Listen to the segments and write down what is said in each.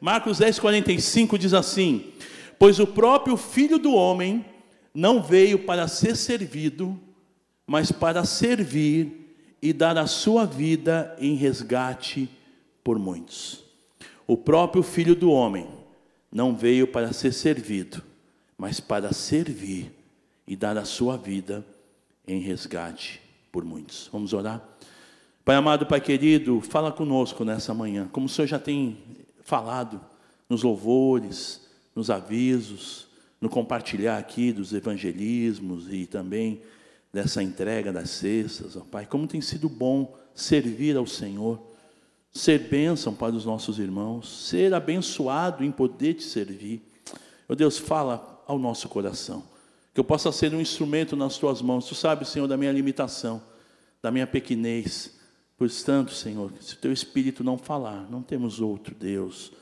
Marcos 10, 45 diz assim: Pois o próprio Filho do Homem não veio para ser servido, mas para servir e dar a sua vida em resgate por muitos. O próprio Filho do Homem não veio para ser servido, mas para servir e dar a sua vida em resgate por muitos. Vamos orar? Pai amado, Pai querido, fala conosco nessa manhã. Como o Senhor já tem falado nos louvores, nos avisos, no compartilhar aqui dos evangelismos e também dessa entrega das cestas, ó Pai. Como tem sido bom servir ao Senhor, ser bênção para os nossos irmãos, ser abençoado em poder te servir. Meu Deus, fala ao nosso coração, que eu possa ser um instrumento nas tuas mãos. Tu sabes, Senhor, da minha limitação, da minha pequenez tanto Senhor, se o teu espírito não falar, não temos outro Deus,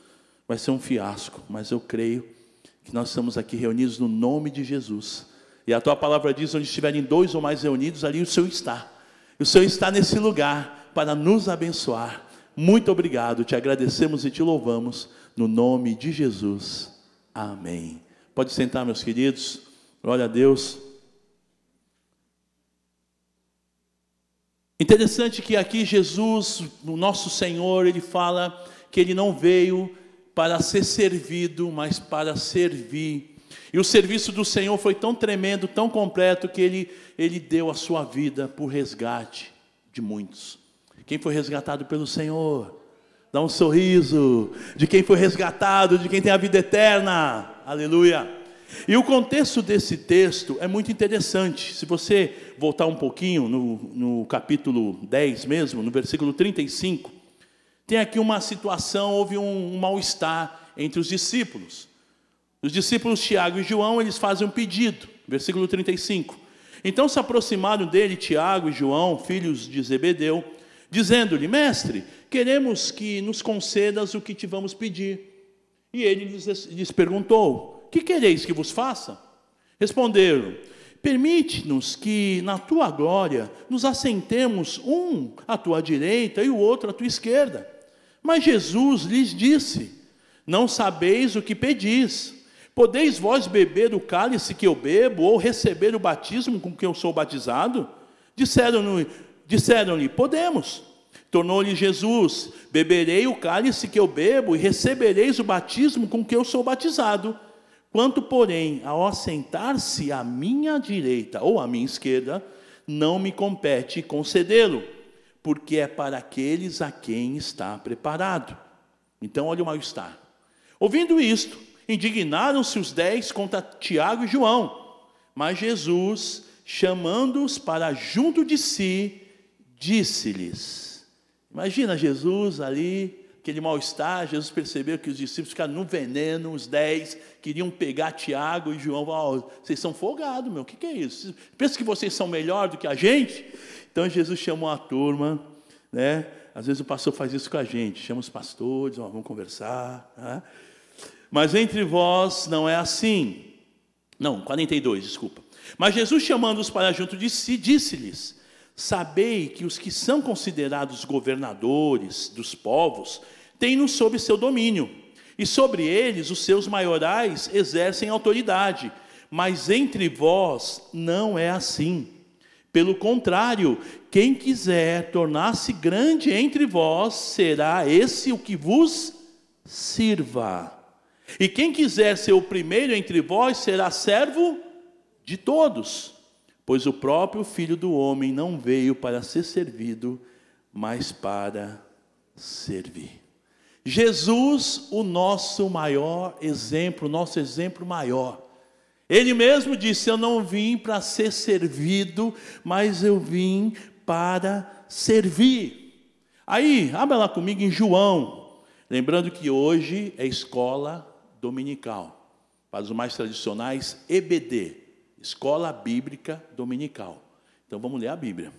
vai ser um fiasco, mas eu creio que nós estamos aqui reunidos no nome de Jesus. E a tua palavra diz: onde estiverem dois ou mais reunidos, ali o Senhor está. O Senhor está nesse lugar para nos abençoar. Muito obrigado, te agradecemos e te louvamos, no nome de Jesus. Amém. Pode sentar, meus queridos. Glória a Deus. Interessante que aqui Jesus, o nosso Senhor, ele fala que ele não veio para ser servido, mas para servir. E o serviço do Senhor foi tão tremendo, tão completo, que ele, ele deu a sua vida por resgate de muitos. Quem foi resgatado pelo Senhor? Dá um sorriso de quem foi resgatado, de quem tem a vida eterna. Aleluia. E o contexto desse texto é muito interessante. Se você voltar um pouquinho, no, no capítulo 10 mesmo, no versículo 35, tem aqui uma situação, houve um, um mal-estar entre os discípulos. Os discípulos Tiago e João, eles fazem um pedido, versículo 35. Então se aproximaram dele Tiago e João, filhos de Zebedeu, dizendo-lhe: Mestre, queremos que nos concedas o que te vamos pedir. E ele lhes, lhes perguntou: que quereis que vos faça? Responderam: Permite-nos que, na tua glória, nos assentemos um à tua direita e o outro à tua esquerda. Mas Jesus lhes disse: Não sabeis o que pedis. Podeis vós beber o cálice que eu bebo, ou receber o batismo com que eu sou batizado? Disseram-lhe: disseram Podemos. Tornou-lhe Jesus: Beberei o cálice que eu bebo e recebereis o batismo com que eu sou batizado. Quanto, porém, ao assentar-se à minha direita ou à minha esquerda, não me compete concedê-lo, porque é para aqueles a quem está preparado. Então, olha o mal-estar. Ouvindo isto, indignaram-se os dez contra Tiago e João, mas Jesus, chamando-os para junto de si, disse-lhes: Imagina Jesus ali aquele mal-estar, Jesus percebeu que os discípulos ficaram no veneno, os dez, queriam pegar Tiago e João. Oh, vocês são folgados, meu, o que, que é isso? Pensa que vocês são melhor do que a gente? Então Jesus chamou a turma, né? Às vezes o pastor faz isso com a gente, chama os pastores, oh, vamos conversar. Né? Mas entre vós não é assim. Não, 42, desculpa. Mas Jesus chamando-os para junto de si, disse-lhes: Sabei que os que são considerados governadores dos povos têm no sob seu domínio, e sobre eles os seus maiorais exercem autoridade, mas entre vós não é assim. Pelo contrário, quem quiser tornar-se grande entre vós, será esse o que vos sirva. E quem quiser ser o primeiro entre vós, será servo de todos pois o próprio Filho do Homem não veio para ser servido, mas para servir. Jesus, o nosso maior exemplo, o nosso exemplo maior. Ele mesmo disse: Eu não vim para ser servido, mas eu vim para servir. Aí, abra lá comigo em João, lembrando que hoje é escola dominical, para os mais tradicionais, EBD, Escola Bíblica Dominical. Então vamos ler a Bíblia.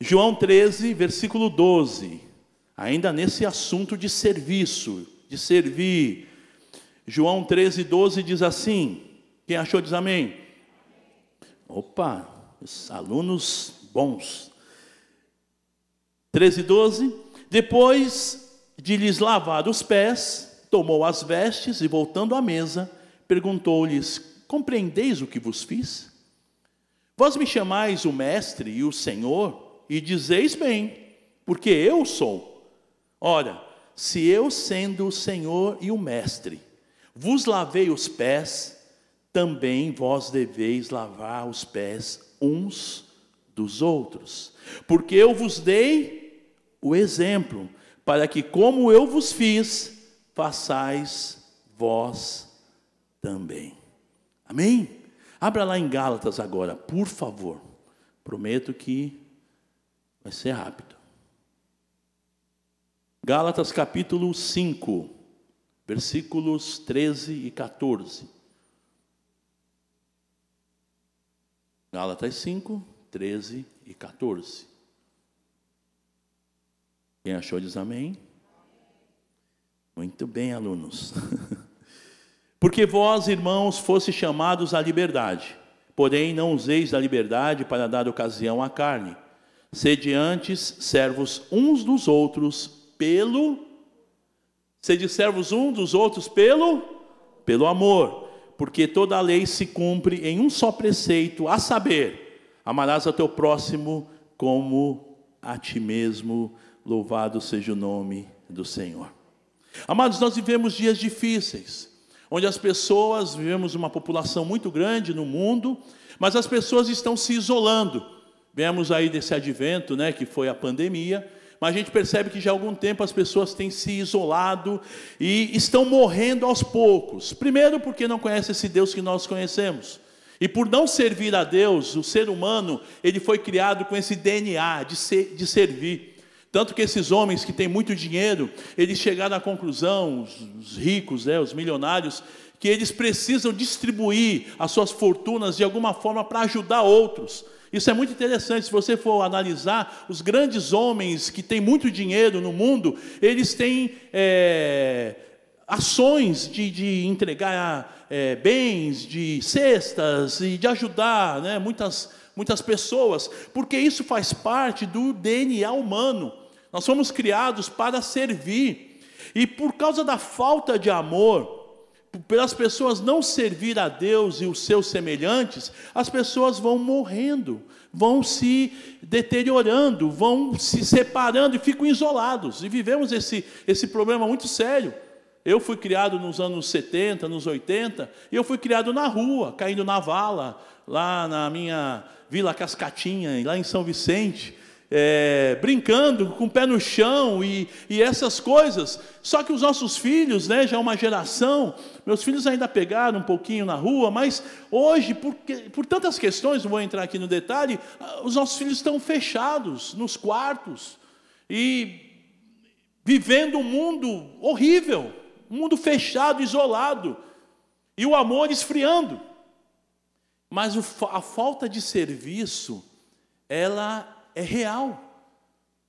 João 13, versículo 12. Ainda nesse assunto de serviço, de servir. João 13, 12 diz assim: quem achou diz amém. Opa, alunos bons. 13, 12. Depois de lhes lavar os pés, tomou as vestes e, voltando à mesa, perguntou-lhes compreendeis o que vos fiz? Vós me chamais o Mestre e o Senhor, e dizeis bem, porque eu sou. Ora, se eu, sendo o Senhor e o Mestre, vos lavei os pés, também vós deveis lavar os pés uns dos outros. Porque eu vos dei o exemplo, para que, como eu vos fiz, façais vós também. Amém? Abra lá em Gálatas agora, por favor. Prometo que vai ser rápido. Gálatas capítulo 5, versículos 13 e 14. Gálatas 5, 13 e 14. Quem achou diz amém? Muito bem, alunos. Porque vós, irmãos, fosse chamados à liberdade, porém não useis a liberdade para dar ocasião à carne. Sede antes servos uns dos outros pelo sede servos uns dos outros pelo pelo amor, porque toda a lei se cumpre em um só preceito, a saber, amarás a teu próximo como a ti mesmo. Louvado seja o nome do Senhor. Amados, nós vivemos dias difíceis onde as pessoas, vivemos uma população muito grande no mundo, mas as pessoas estão se isolando. Vemos aí desse advento, né, que foi a pandemia, mas a gente percebe que já há algum tempo as pessoas têm se isolado e estão morrendo aos poucos. Primeiro, porque não conhece esse Deus que nós conhecemos. E por não servir a Deus, o ser humano, ele foi criado com esse DNA de, ser, de servir. Tanto que esses homens que têm muito dinheiro, eles chegaram à conclusão, os, os ricos, né, os milionários, que eles precisam distribuir as suas fortunas de alguma forma para ajudar outros. Isso é muito interessante. Se você for analisar, os grandes homens que têm muito dinheiro no mundo, eles têm é, ações de, de entregar é, bens, de cestas e de ajudar, né? muitas muitas pessoas, porque isso faz parte do DNA humano. Nós somos criados para servir. E por causa da falta de amor, pelas pessoas não servir a Deus e os seus semelhantes, as pessoas vão morrendo, vão se deteriorando, vão se separando e ficam isolados. E vivemos esse, esse problema muito sério. Eu fui criado nos anos 70, nos 80, e eu fui criado na rua, caindo na vala, lá na minha Vila Cascatinha, lá em São Vicente, é, brincando, com o pé no chão e, e, essas coisas. Só que os nossos filhos, né, já é uma geração, meus filhos ainda pegaram um pouquinho na rua, mas hoje, por, por tantas questões, não vou entrar aqui no detalhe, os nossos filhos estão fechados nos quartos e vivendo um mundo horrível, um mundo fechado, isolado, e o amor esfriando. Mas a falta de serviço, ela é real.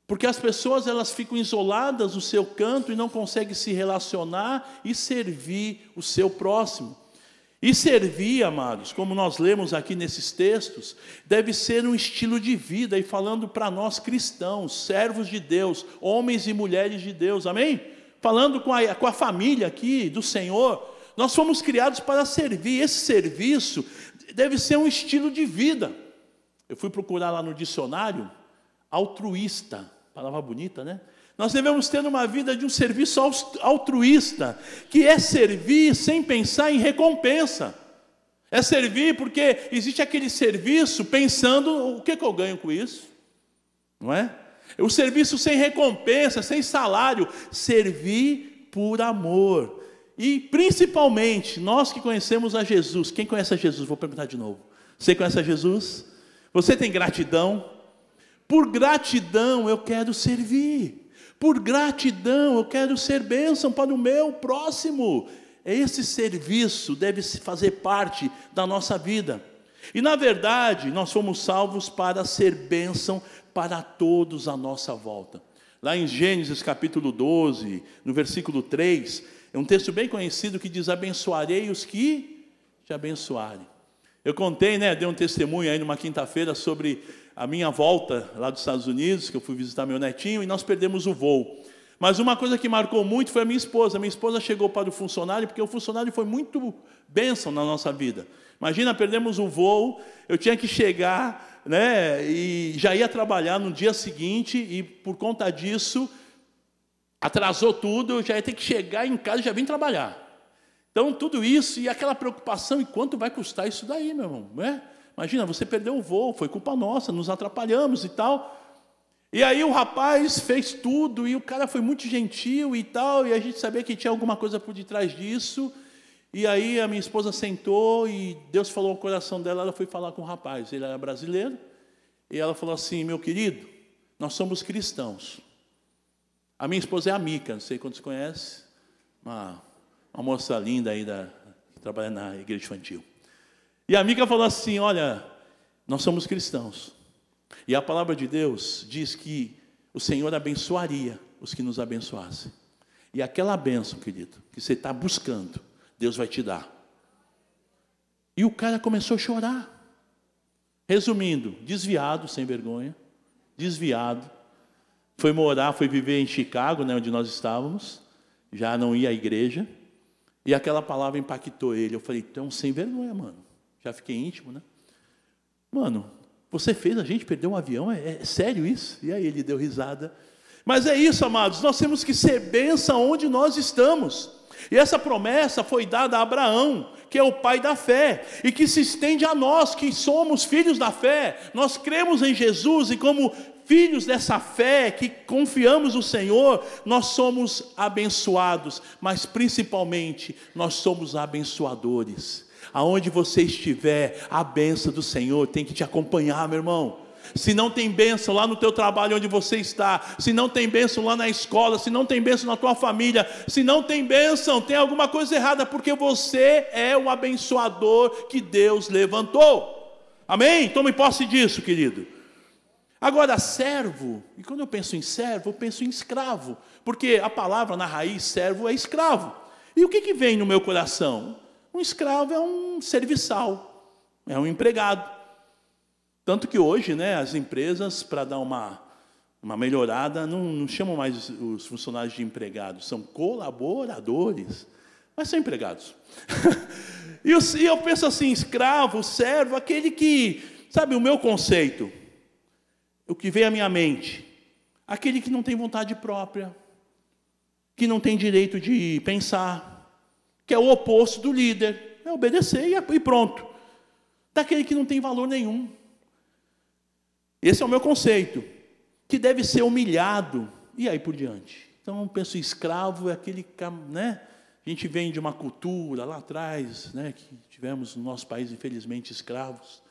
Porque as pessoas elas ficam isoladas no seu canto e não conseguem se relacionar e servir o seu próximo. E servir, amados, como nós lemos aqui nesses textos, deve ser um estilo de vida, e falando para nós cristãos, servos de Deus, homens e mulheres de Deus, amém? Falando com a, com a família aqui do Senhor, nós fomos criados para servir. Esse serviço deve ser um estilo de vida. Eu fui procurar lá no dicionário, altruísta, palavra bonita, né? Nós devemos ter uma vida de um serviço altruísta, que é servir sem pensar em recompensa. É servir porque existe aquele serviço pensando o que, que eu ganho com isso, não é? O serviço sem recompensa, sem salário, servir por amor. E principalmente, nós que conhecemos a Jesus, quem conhece a Jesus? Vou perguntar de novo. Você conhece a Jesus? Você tem gratidão? Por gratidão eu quero servir. Por gratidão eu quero ser bênção para o meu próximo. Esse serviço deve fazer parte da nossa vida. E na verdade, nós fomos salvos para ser bênção para todos à nossa volta. Lá em Gênesis capítulo 12, no versículo 3, é um texto bem conhecido que diz: Abençoarei os que te abençoarem. Eu contei, né, dei um testemunho aí numa quinta-feira sobre a minha volta lá dos Estados Unidos, que eu fui visitar meu netinho e nós perdemos o voo. Mas uma coisa que marcou muito foi a minha esposa. Minha esposa chegou para o funcionário, porque o funcionário foi muito bênção na nossa vida. Imagina, perdemos um voo, eu tinha que chegar, né, e já ia trabalhar no dia seguinte, e por conta disso, Atrasou tudo, já ia ter que chegar em casa e já vem trabalhar. Então, tudo isso e aquela preocupação, e quanto vai custar isso daí, meu irmão? Né? Imagina, você perdeu o voo, foi culpa nossa, nos atrapalhamos e tal. E aí o rapaz fez tudo, e o cara foi muito gentil e tal, e a gente sabia que tinha alguma coisa por detrás disso. E aí a minha esposa sentou e Deus falou ao coração dela, ela foi falar com o rapaz, ele era brasileiro, e ela falou assim: meu querido, nós somos cristãos. A minha esposa é a Mica, não sei quantos conhecem, uma, uma moça linda aí da, que trabalha na igreja infantil. E a Mica falou assim: Olha, nós somos cristãos. E a palavra de Deus diz que o Senhor abençoaria os que nos abençoassem. E aquela bênção, querido, que você está buscando, Deus vai te dar. E o cara começou a chorar. Resumindo, desviado, sem vergonha, desviado, foi morar, foi viver em Chicago, né, onde nós estávamos, já não ia à igreja. E aquela palavra impactou ele. Eu falei, então, sem vergonha, mano. Já fiquei íntimo, né? Mano, você fez a gente perder um avião? É, é sério isso? E aí ele deu risada. Mas é isso, amados, nós temos que ser bênção onde nós estamos. E essa promessa foi dada a Abraão, que é o pai da fé, e que se estende a nós que somos filhos da fé. Nós cremos em Jesus e, como filhos dessa fé que confiamos no Senhor, nós somos abençoados, mas principalmente nós somos abençoadores. Aonde você estiver, a benção do Senhor tem que te acompanhar, meu irmão se não tem bênção lá no teu trabalho onde você está, se não tem bênção lá na escola, se não tem bênção na tua família, se não tem bênção, tem alguma coisa errada, porque você é o abençoador que Deus levantou. Amém? Tome posse disso, querido. Agora, servo, e quando eu penso em servo, eu penso em escravo, porque a palavra na raiz servo é escravo. E o que, que vem no meu coração? Um escravo é um serviçal, é um empregado. Tanto que hoje, né, as empresas, para dar uma, uma melhorada, não, não chamam mais os funcionários de empregados, são colaboradores, mas são empregados. e eu penso assim: escravo, servo, aquele que, sabe, o meu conceito o que vem à minha mente? Aquele que não tem vontade própria, que não tem direito de pensar, que é o oposto do líder, é obedecer e é, pronto. Daquele que não tem valor nenhum. Esse é o meu conceito, que deve ser humilhado e aí por diante. Então, eu penso, escravo é aquele, né? A gente vem de uma cultura lá atrás, né, que tivemos no nosso país, infelizmente, escravos.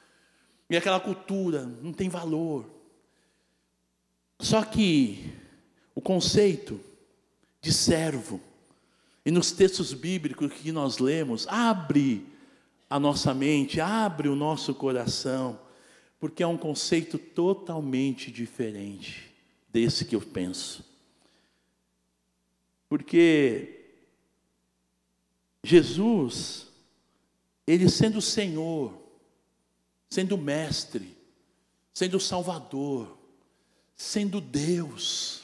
E aquela cultura não tem valor. Só que o conceito de servo, e nos textos bíblicos que nós lemos, abre a nossa mente, abre o nosso coração, porque é um conceito totalmente diferente desse que eu penso. Porque Jesus, ele sendo Senhor, sendo Mestre, sendo Salvador, sendo Deus,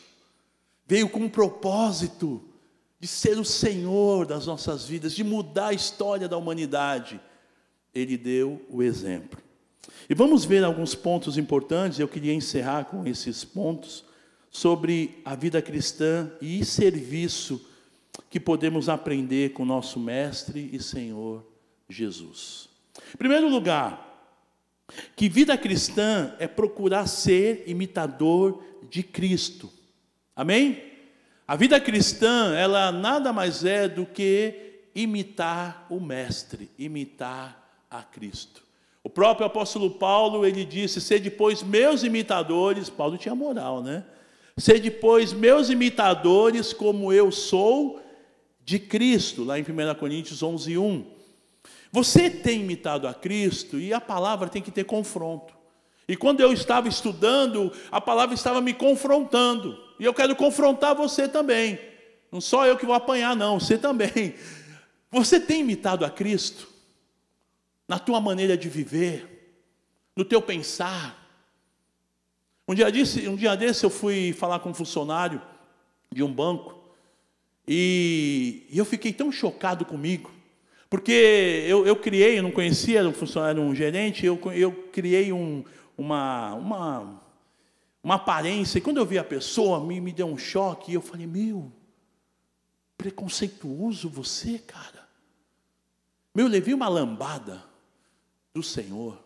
veio com o propósito de ser o Senhor das nossas vidas, de mudar a história da humanidade. Ele deu o exemplo. E vamos ver alguns pontos importantes, eu queria encerrar com esses pontos, sobre a vida cristã e serviço que podemos aprender com nosso Mestre e Senhor Jesus. Em primeiro lugar, que vida cristã é procurar ser imitador de Cristo. Amém? A vida cristã, ela nada mais é do que imitar o mestre, imitar a Cristo. O próprio apóstolo Paulo, ele disse: "Sede depois meus imitadores". Paulo tinha moral, né? "Sede depois meus imitadores, como eu sou de Cristo", lá em 1 Coríntios 11:1. Você tem imitado a Cristo e a palavra tem que ter confronto. E quando eu estava estudando, a palavra estava me confrontando. E eu quero confrontar você também. Não só eu que vou apanhar, não, você também. Você tem imitado a Cristo na tua maneira de viver, no teu pensar. Um dia, disse, um dia desse eu fui falar com um funcionário de um banco e eu fiquei tão chocado comigo. Porque eu, eu criei, eu não conhecia um funcionário, um gerente, eu, eu criei um, uma, uma, uma aparência. E quando eu vi a pessoa, me, me deu um choque. E eu falei: Meu, preconceituoso você, cara. Meu, eu levei uma lambada do Senhor.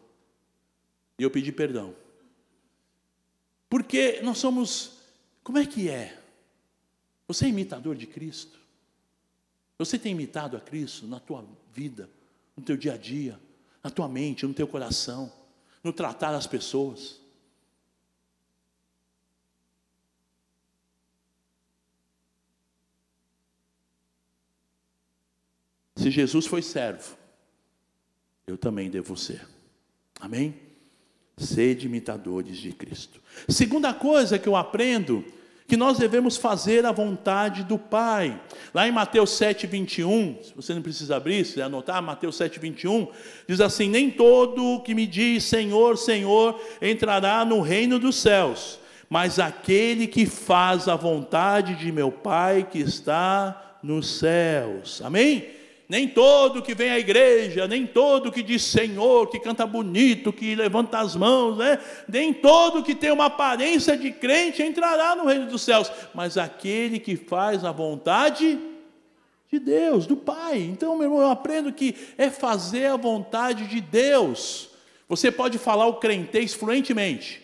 E eu pedi perdão. Porque nós somos. Como é que é? Você é imitador de Cristo? Você tem imitado a Cristo na tua vida, no teu dia a dia, na tua mente, no teu coração, no tratar as pessoas? Se Jesus foi servo, eu também devo ser. Amém? Sede imitadores de Cristo. Segunda coisa que eu aprendo que nós devemos fazer a vontade do Pai. Lá em Mateus 7:21, se você não precisa abrir, se anotar, Mateus 7:21 diz assim: "Nem todo que me diz Senhor, Senhor, entrará no reino dos céus, mas aquele que faz a vontade de meu Pai que está nos céus." Amém? Nem todo que vem à igreja, nem todo que diz Senhor, que canta bonito, que levanta as mãos, né? nem todo que tem uma aparência de crente entrará no reino dos céus, mas aquele que faz a vontade de Deus, do Pai. Então, meu irmão, eu aprendo que é fazer a vontade de Deus. Você pode falar o crentez fluentemente.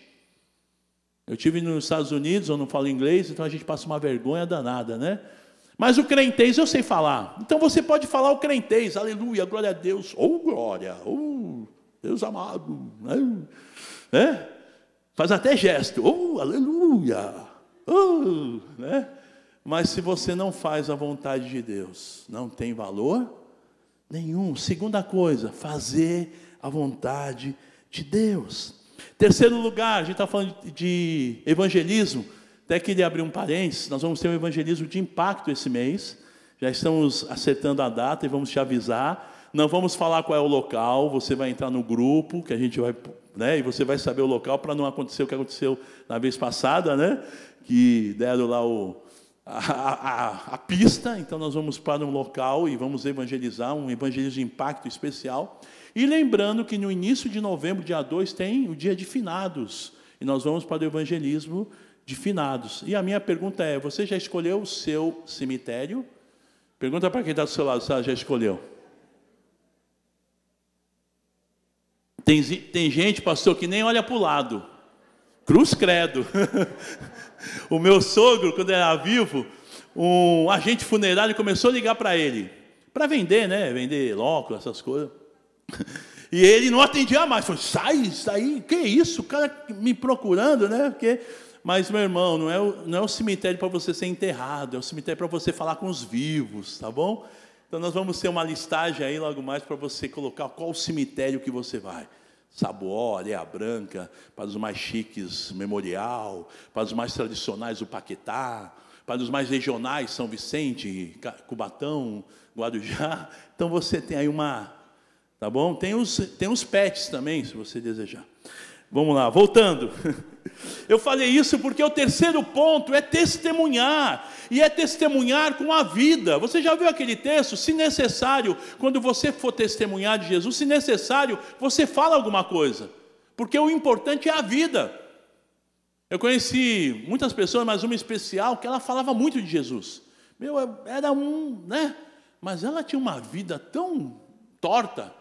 Eu tive nos Estados Unidos, eu não falo inglês, então a gente passa uma vergonha danada, né? Mas o crentez eu sei falar. Então você pode falar o crentez, aleluia, glória a Deus, ou oh, glória, ou oh, Deus amado, né? né? Faz até gesto, ou oh, aleluia, oh, né? Mas se você não faz a vontade de Deus, não tem valor nenhum. Segunda coisa, fazer a vontade de Deus. Terceiro lugar, a gente está falando de evangelismo. Até queria abrir um parênteses, nós vamos ter um evangelismo de impacto esse mês. Já estamos acertando a data e vamos te avisar. Não vamos falar qual é o local, você vai entrar no grupo, que a gente vai, né, e você vai saber o local para não acontecer o que aconteceu na vez passada, né? Que deram lá o, a, a, a, pista, então nós vamos para um local e vamos evangelizar, um evangelismo de impacto especial. E lembrando que no início de novembro, dia 2, tem o dia de finados, e nós vamos para o evangelismo de finados. E a minha pergunta é: você já escolheu o seu cemitério? Pergunta para quem está do seu lado se ela já escolheu. Tem, tem gente, pastor, que nem olha para o lado. Cruz credo. o meu sogro, quando era vivo, um agente funerário começou a ligar para ele. Para vender, né? Vender lóculo, essas coisas. E ele não atendia mais. Falou, sai, sai. Que isso? O cara me procurando, né? Porque mas, meu irmão, não é, o, não é o cemitério para você ser enterrado, é o cemitério para você falar com os vivos, tá bom? Então, nós vamos ter uma listagem aí logo mais para você colocar qual cemitério que você vai. Saboó, Areia Branca, para os mais chiques, Memorial, para os mais tradicionais, o Paquetá, para os mais regionais, São Vicente, Cubatão, Guarujá. Então você tem aí uma. Tá bom? Tem os, tem os pets também, se você desejar. Vamos lá, voltando. Eu falei isso porque o terceiro ponto é testemunhar, e é testemunhar com a vida. Você já viu aquele texto? Se necessário, quando você for testemunhar de Jesus, se necessário, você fala alguma coisa, porque o importante é a vida. Eu conheci muitas pessoas, mas uma especial, que ela falava muito de Jesus. Meu, é, era um, né? Mas ela tinha uma vida tão torta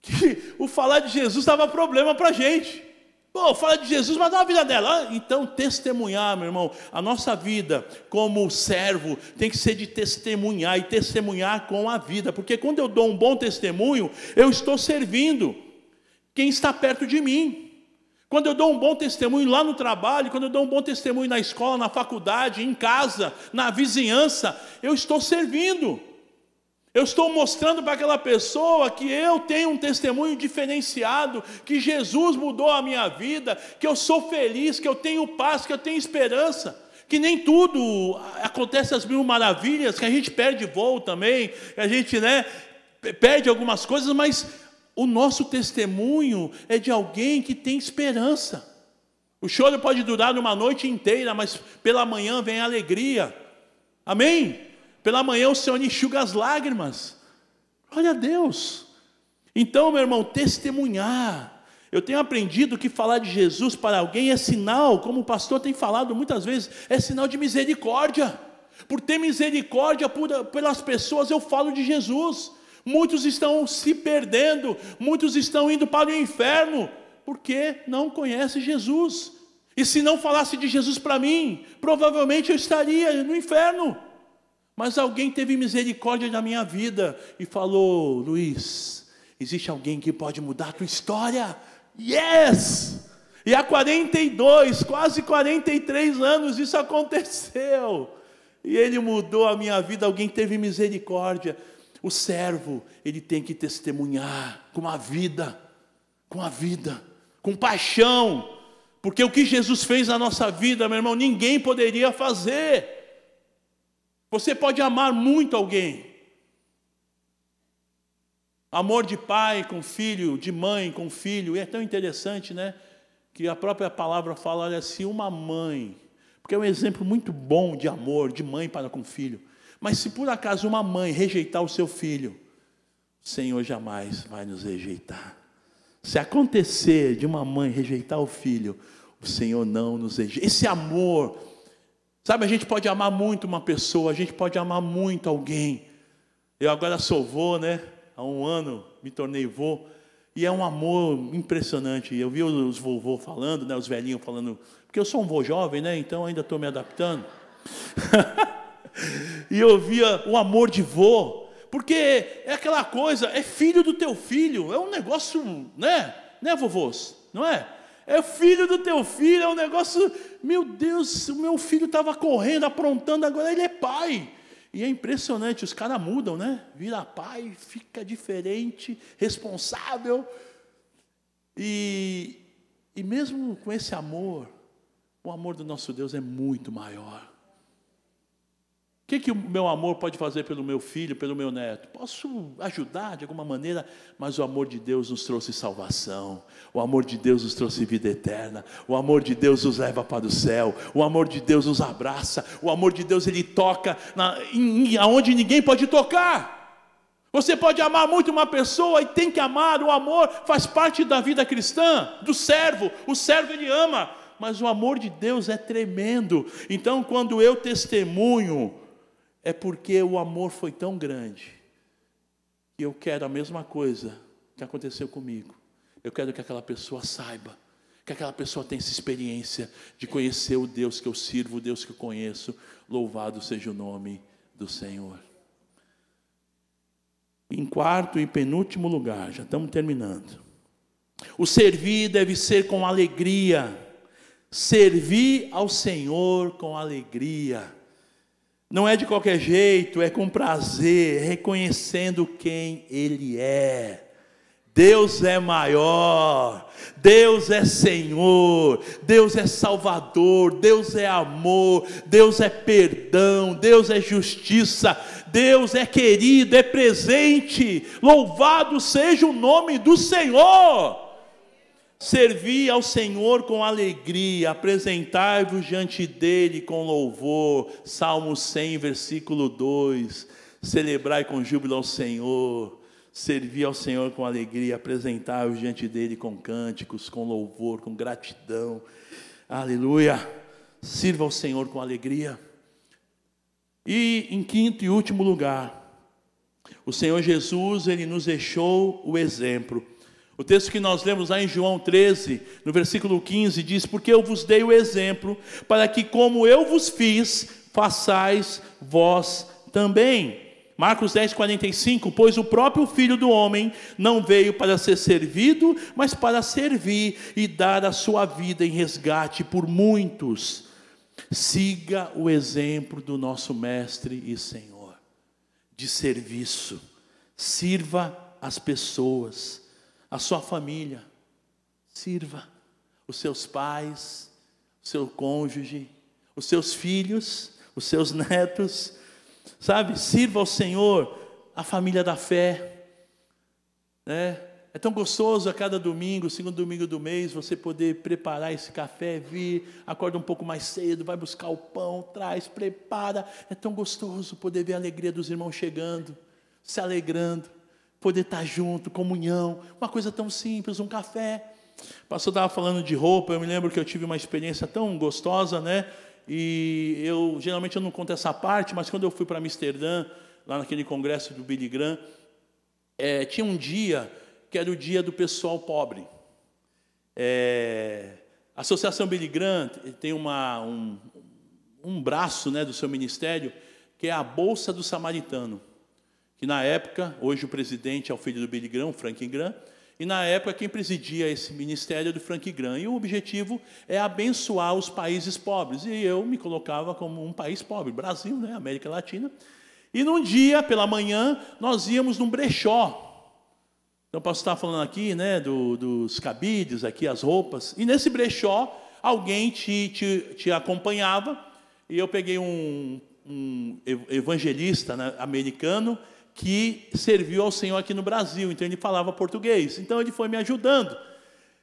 que o falar de Jesus dava problema para a gente. Pô, fala de Jesus, mas dá uma vida dela. Ah, então, testemunhar, meu irmão, a nossa vida como servo tem que ser de testemunhar e testemunhar com a vida, porque quando eu dou um bom testemunho, eu estou servindo quem está perto de mim. Quando eu dou um bom testemunho lá no trabalho, quando eu dou um bom testemunho na escola, na faculdade, em casa, na vizinhança, eu estou servindo. Eu estou mostrando para aquela pessoa que eu tenho um testemunho diferenciado, que Jesus mudou a minha vida, que eu sou feliz, que eu tenho paz, que eu tenho esperança. Que nem tudo acontece as mil maravilhas, que a gente perde voo também, que a gente né, perde algumas coisas, mas o nosso testemunho é de alguém que tem esperança. O choro pode durar uma noite inteira, mas pela manhã vem a alegria. Amém? Pela manhã o Senhor enxuga as lágrimas. Olha a Deus. Então, meu irmão, testemunhar. Eu tenho aprendido que falar de Jesus para alguém é sinal, como o pastor tem falado muitas vezes, é sinal de misericórdia. Por ter misericórdia por, pelas pessoas, eu falo de Jesus. Muitos estão se perdendo, muitos estão indo para o inferno, porque não conhecem Jesus. E se não falasse de Jesus para mim, provavelmente eu estaria no inferno. Mas alguém teve misericórdia da minha vida e falou: Luiz, existe alguém que pode mudar a tua história? Yes! E há 42, quase 43 anos isso aconteceu. E ele mudou a minha vida, alguém teve misericórdia. O servo, ele tem que testemunhar com a vida, com a vida, com paixão, porque o que Jesus fez na nossa vida, meu irmão, ninguém poderia fazer. Você pode amar muito alguém. Amor de pai com filho, de mãe com filho. E é tão interessante, né? Que a própria palavra fala, olha, se uma mãe, porque é um exemplo muito bom de amor, de mãe para com filho. Mas se por acaso uma mãe rejeitar o seu filho, o Senhor jamais vai nos rejeitar. Se acontecer de uma mãe rejeitar o filho, o Senhor não nos rejeita. Esse amor Sabe, a gente pode amar muito uma pessoa, a gente pode amar muito alguém. Eu agora sou vô, né? Há um ano me tornei vô. E é um amor impressionante. Eu vi os vovô falando, né, os velhinhos falando, porque eu sou um vô jovem, né? Então ainda estou me adaptando. e eu via o amor de vô, porque é aquela coisa, é filho do teu filho, é um negócio, né? Né, vovôs? Não é? É filho do teu filho, é um negócio. Meu Deus, o meu filho estava correndo, aprontando, agora ele é pai. E é impressionante, os caras mudam, né? Vira pai, fica diferente, responsável. E, e mesmo com esse amor, o amor do nosso Deus é muito maior que, que o meu amor pode fazer pelo meu filho, pelo meu neto? Posso ajudar de alguma maneira, mas o amor de Deus nos trouxe salvação, o amor de Deus nos trouxe vida eterna, o amor de Deus nos leva para o céu, o amor de Deus nos abraça, o amor de Deus ele toca na, em, em, aonde ninguém pode tocar. Você pode amar muito uma pessoa e tem que amar, o amor faz parte da vida cristã, do servo, o servo ele ama. Mas o amor de Deus é tremendo. Então, quando eu testemunho é porque o amor foi tão grande que eu quero a mesma coisa que aconteceu comigo. Eu quero que aquela pessoa saiba, que aquela pessoa tenha essa experiência de conhecer o Deus que eu sirvo, o Deus que eu conheço. Louvado seja o nome do Senhor. Em quarto e penúltimo lugar, já estamos terminando. O servir deve ser com alegria. Servir ao Senhor com alegria. Não é de qualquer jeito, é com prazer, reconhecendo quem Ele é. Deus é maior, Deus é Senhor, Deus é Salvador, Deus é amor, Deus é perdão, Deus é justiça, Deus é querido, é presente. Louvado seja o nome do Senhor. Servi ao Senhor com alegria, apresentai-vos diante dele com louvor. Salmo 100, versículo 2. Celebrai com júbilo ao Senhor. Servi ao Senhor com alegria, apresentai-vos diante dele com cânticos, com louvor, com gratidão. Aleluia. Sirva ao Senhor com alegria. E em quinto e último lugar, o Senhor Jesus, ele nos deixou o exemplo o texto que nós lemos lá em João 13, no versículo 15, diz: Porque eu vos dei o exemplo, para que, como eu vos fiz, façais vós também. Marcos 10, 45: Pois o próprio Filho do Homem não veio para ser servido, mas para servir e dar a sua vida em resgate por muitos. Siga o exemplo do nosso Mestre e Senhor, de serviço, sirva as pessoas a sua família, sirva os seus pais, o seu cônjuge, os seus filhos, os seus netos, sabe? Sirva ao Senhor, a família da fé, né? É tão gostoso a cada domingo, segundo domingo do mês, você poder preparar esse café, vir, acorda um pouco mais cedo, vai buscar o pão, traz, prepara. É tão gostoso poder ver a alegria dos irmãos chegando, se alegrando poder estar junto, comunhão, uma coisa tão simples, um café. O pastor estava falando de roupa, eu me lembro que eu tive uma experiência tão gostosa, né? E eu geralmente eu não conto essa parte, mas quando eu fui para Amsterdã, lá naquele congresso do Billy Graham, é, tinha um dia que era o dia do pessoal pobre. É, a Associação Billy Graham tem uma, um, um braço né, do seu ministério que é a Bolsa do Samaritano que na época, hoje o presidente é o filho do Billy Graham, Frank Graham, e na época quem presidia esse ministério era é do Frank Graham, e o objetivo é abençoar os países pobres. E eu me colocava como um país pobre, Brasil, né, América Latina. E num dia, pela manhã, nós íamos num brechó. Então, posso estar falando aqui né, do, dos cabides, aqui as roupas. E nesse brechó, alguém te, te, te acompanhava, e eu peguei um, um evangelista né, americano, que serviu ao Senhor aqui no Brasil, então ele falava português. Então ele foi me ajudando.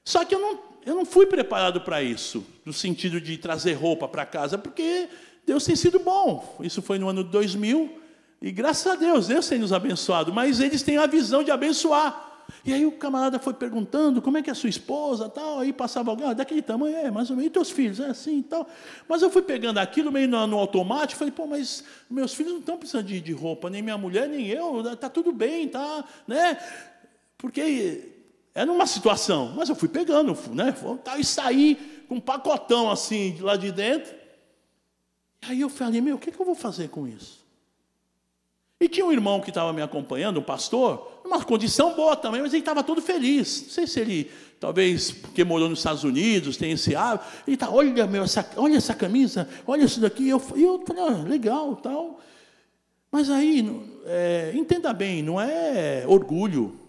Só que eu não, eu não fui preparado para isso, no sentido de trazer roupa para casa, porque Deus tem sido bom. Isso foi no ano 2000, e graças a Deus, Deus tem nos abençoado, mas eles têm a visão de abençoar. E aí o camarada foi perguntando como é que é a sua esposa, tal, aí passava alguém, ah, daquele tamanho, é, mais ou menos, e teus filhos, é assim e tal. Mas eu fui pegando aquilo meio no, no automático, falei, pô, mas meus filhos não estão precisando de, de, roupa, nem minha mulher, nem eu, tá, tá tudo bem, tá, né? Porque era uma situação, mas eu fui pegando, né? E saí com um pacotão assim de lá de dentro. Aí eu falei, meu, o que, é que eu vou fazer com isso? E tinha um irmão que estava me acompanhando, um pastor, numa condição boa também, mas ele estava todo feliz. Não sei se ele, talvez porque morou nos Estados Unidos, tem esse hábito. Ele está, olha, meu, essa, olha essa camisa, olha isso daqui. Eu, eu falei, ah, legal, tal. Mas aí, é, entenda bem, não é orgulho.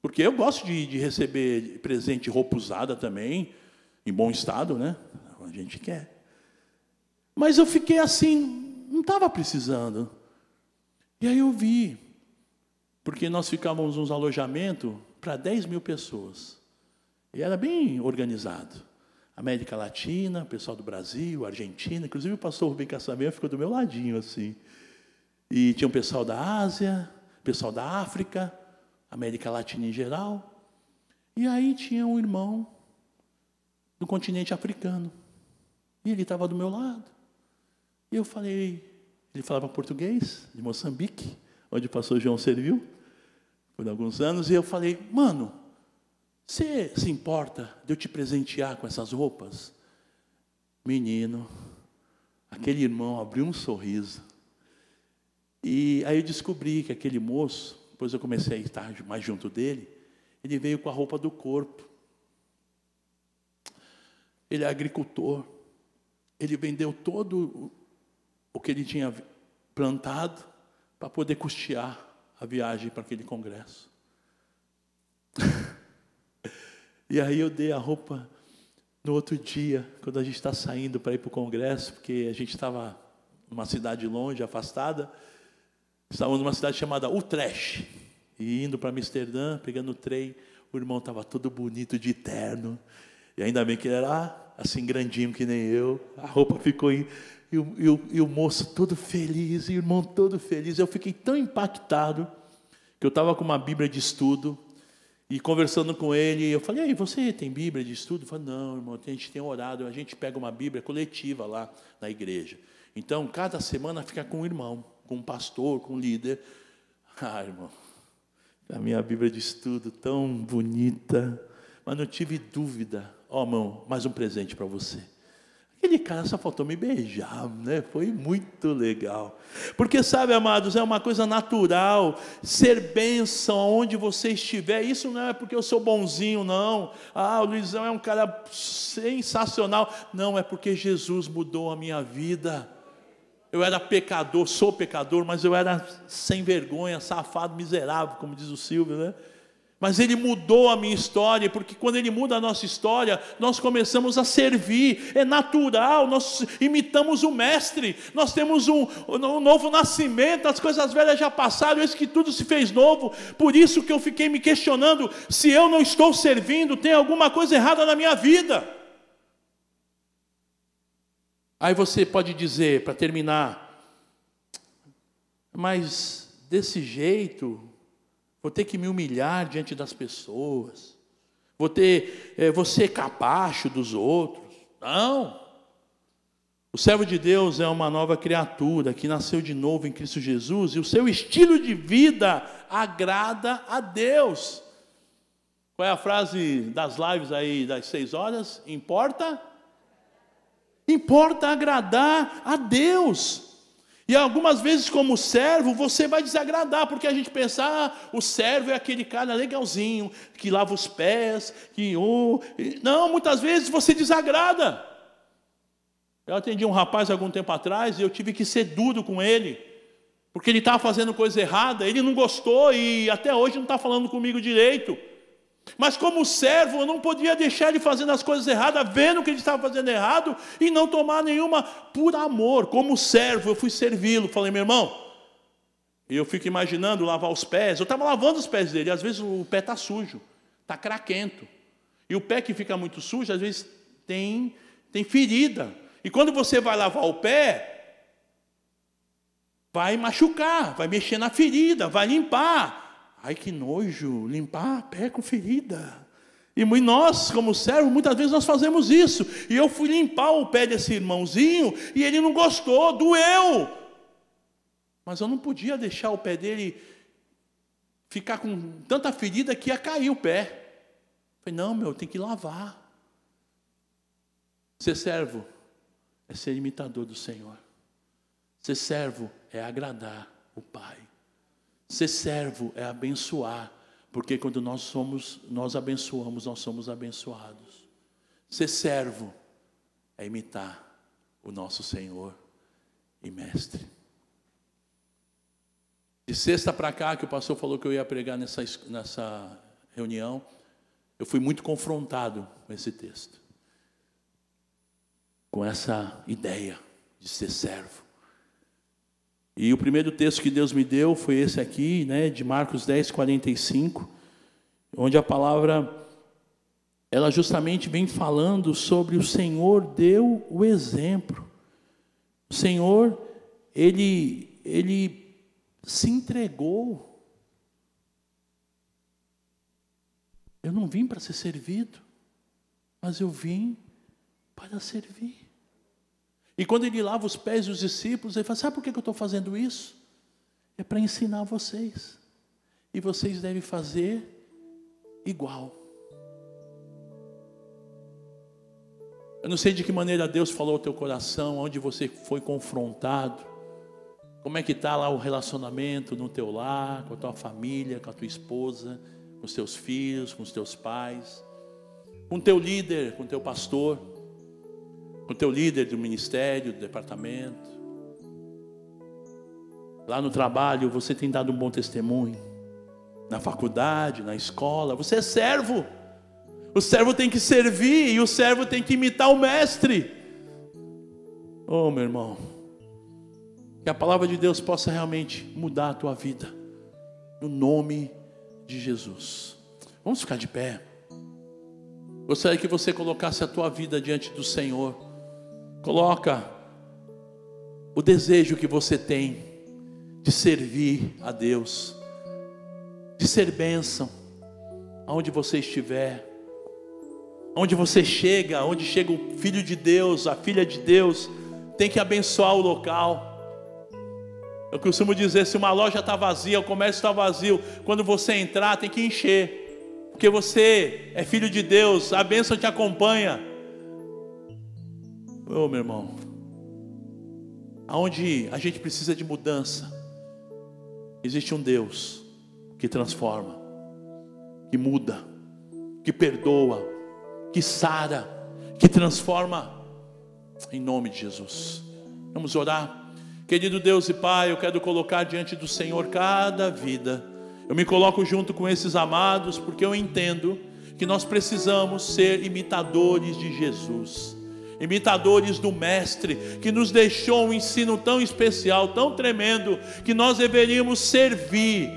Porque eu gosto de, de receber presente roupa usada também, em bom estado, né? A gente quer. Mas eu fiquei assim, não estava precisando. E aí eu vi, porque nós ficávamos nos alojamento para 10 mil pessoas. E era bem organizado. América Latina, pessoal do Brasil, Argentina, inclusive o pastor Rubem Cassamento ficou do meu ladinho assim. E tinha um pessoal da Ásia, pessoal da África, América Latina em geral. E aí tinha um irmão do continente africano. E ele estava do meu lado. E eu falei, ele falava português, de Moçambique, onde o pastor João serviu por alguns anos, e eu falei: Mano, você se importa de eu te presentear com essas roupas? Menino, aquele irmão abriu um sorriso. E aí eu descobri que aquele moço, depois eu comecei a estar mais junto dele, ele veio com a roupa do corpo. Ele é agricultor. Ele vendeu todo o que ele tinha plantado para poder custear a viagem para aquele congresso. e aí eu dei a roupa no outro dia, quando a gente está saindo para ir para o congresso, porque a gente estava numa cidade longe, afastada, estávamos numa cidade chamada Utrecht, e indo para Amsterdã, pegando o trem, o irmão estava todo bonito de terno, e ainda bem que ele era assim grandinho que nem eu, a roupa ficou e o, e, o, e o, moço todo feliz, e o irmão todo feliz. Eu fiquei tão impactado que eu estava com uma Bíblia de estudo e conversando com ele. Eu falei: Ei, você tem Bíblia de estudo? Ele falou: Não, irmão, a gente tem orado. A gente pega uma Bíblia coletiva lá na igreja. Então, cada semana fica com um irmão, com um pastor, com um líder. Ah, irmão, a minha Bíblia de estudo tão bonita, mas não tive dúvida. Ó, oh, irmão, mais um presente para você. Ele, cara, só faltou me beijar, né? Foi muito legal. Porque, sabe, amados, é uma coisa natural ser bênção onde você estiver. Isso não é porque eu sou bonzinho, não. Ah, o Luizão é um cara sensacional. Não, é porque Jesus mudou a minha vida. Eu era pecador, sou pecador, mas eu era sem vergonha, safado, miserável, como diz o Silvio, né? Mas ele mudou a minha história, porque quando ele muda a nossa história, nós começamos a servir, é natural, nós imitamos o Mestre, nós temos um, um novo nascimento, as coisas velhas já passaram, eis que tudo se fez novo. Por isso que eu fiquei me questionando: se eu não estou servindo, tem alguma coisa errada na minha vida. Aí você pode dizer, para terminar, mas desse jeito, Vou ter que me humilhar diante das pessoas. Vou ter, é, vou ser capacho dos outros. Não. O servo de Deus é uma nova criatura que nasceu de novo em Cristo Jesus e o seu estilo de vida agrada a Deus. Qual é a frase das lives aí das seis horas? Importa? Importa agradar a Deus. E algumas vezes, como servo, você vai desagradar, porque a gente pensa, ah, o servo é aquele cara legalzinho, que lava os pés, que. Oh. Não, muitas vezes você desagrada. Eu atendi um rapaz algum tempo atrás e eu tive que ser duro com ele, porque ele estava fazendo coisa errada, ele não gostou e até hoje não está falando comigo direito. Mas como servo, eu não podia deixar ele fazendo as coisas erradas, vendo que ele estava fazendo errado e não tomar nenhuma por amor. Como servo, eu fui servi-lo. Falei, meu irmão, eu fico imaginando lavar os pés. Eu estava lavando os pés dele. Às vezes o pé está sujo, está craquento. E o pé que fica muito sujo, às vezes tem, tem ferida. E quando você vai lavar o pé, vai machucar, vai mexer na ferida, vai limpar. Ai que nojo, limpar pé com ferida. E nós, como servo, muitas vezes nós fazemos isso. E eu fui limpar o pé desse irmãozinho e ele não gostou, doeu. Mas eu não podia deixar o pé dele ficar com tanta ferida que ia cair o pé. falei, não, meu, tem que lavar. Ser servo é ser imitador do Senhor. Ser servo é agradar o Pai. Ser servo é abençoar, porque quando nós somos, nós abençoamos, nós somos abençoados. Ser servo é imitar o nosso Senhor e Mestre. De sexta para cá, que o pastor falou que eu ia pregar nessa, nessa reunião, eu fui muito confrontado com esse texto, com essa ideia de ser servo. E o primeiro texto que Deus me deu foi esse aqui, né, de Marcos 10, 45, onde a palavra ela justamente vem falando sobre o Senhor deu o exemplo. O Senhor, ele, ele se entregou. Eu não vim para ser servido, mas eu vim para servir. E quando ele lava os pés dos discípulos, ele fala: Sabe por que eu estou fazendo isso? É para ensinar vocês. E vocês devem fazer igual. Eu não sei de que maneira Deus falou ao teu coração, onde você foi confrontado. Como é que está lá o relacionamento no teu lar, com a tua família, com a tua esposa, com os teus filhos, com os teus pais, com o teu líder, com o teu pastor com o teu líder do ministério, do departamento. Lá no trabalho você tem dado um bom testemunho. Na faculdade, na escola, você é servo. O servo tem que servir e o servo tem que imitar o mestre. Oh, meu irmão, que a palavra de Deus possa realmente mudar a tua vida, no nome de Jesus. Vamos ficar de pé. Gostaria que você colocasse a tua vida diante do Senhor. Coloca o desejo que você tem de servir a Deus, de ser bênção, aonde você estiver, aonde você chega, aonde chega o filho de Deus, a filha de Deus, tem que abençoar o local. Eu costumo dizer: se uma loja está vazia, o comércio está vazio, quando você entrar, tem que encher, porque você é filho de Deus, a bênção te acompanha. Ô oh, meu irmão, aonde a gente precisa de mudança, existe um Deus que transforma, que muda, que perdoa, que sara, que transforma, em nome de Jesus. Vamos orar. Querido Deus e Pai, eu quero colocar diante do Senhor cada vida. Eu me coloco junto com esses amados, porque eu entendo que nós precisamos ser imitadores de Jesus imitadores do Mestre, que nos deixou um ensino tão especial, tão tremendo, que nós deveríamos servir.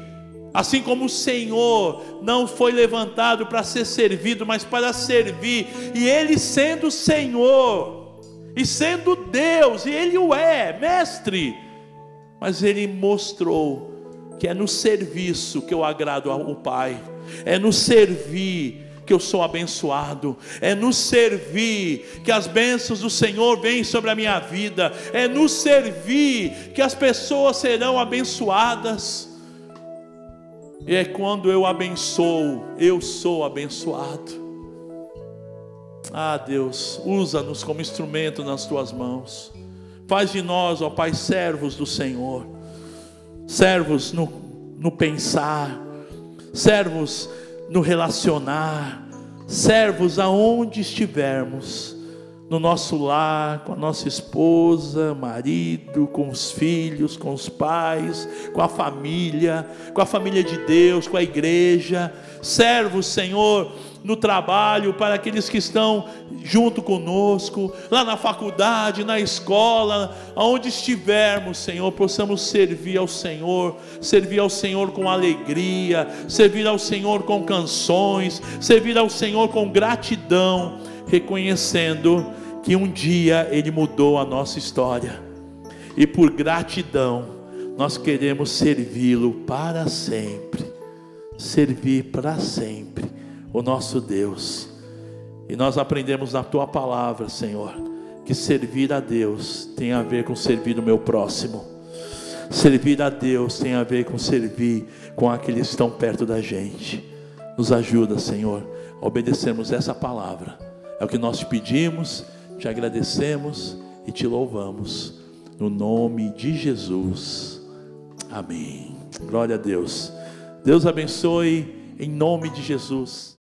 Assim como o Senhor não foi levantado para ser servido, mas para servir, e Ele sendo Senhor, e sendo Deus, e Ele o é, Mestre, mas Ele mostrou que é no serviço que eu agrado ao Pai, é no servir que eu sou abençoado. É no servir que as bênçãos do Senhor vêm sobre a minha vida. É no servir que as pessoas serão abençoadas. E é quando eu abençoo, eu sou abençoado. Ah, Deus, usa-nos como instrumento nas tuas mãos. Faz de nós, ó Pai, servos do Senhor, servos no, no pensar, servos no relacionar, servos aonde estivermos, no nosso lar, com a nossa esposa, marido, com os filhos, com os pais, com a família, com a família de Deus, com a igreja. Servo, Senhor, no trabalho, para aqueles que estão junto conosco, lá na faculdade, na escola, aonde estivermos, Senhor, possamos servir ao Senhor, servir ao Senhor com alegria, servir ao Senhor com canções, servir ao Senhor com gratidão reconhecendo que um dia Ele mudou a nossa história, e por gratidão, nós queremos servi-lo para sempre, servir para sempre o nosso Deus. E nós aprendemos na tua palavra, Senhor, que servir a Deus tem a ver com servir o meu próximo. Servir a Deus tem a ver com servir com aqueles que estão perto da gente. Nos ajuda, Senhor, a obedecermos essa palavra é o que nós te pedimos, te agradecemos e te louvamos. No nome de Jesus. Amém. Glória a Deus. Deus abençoe em nome de Jesus.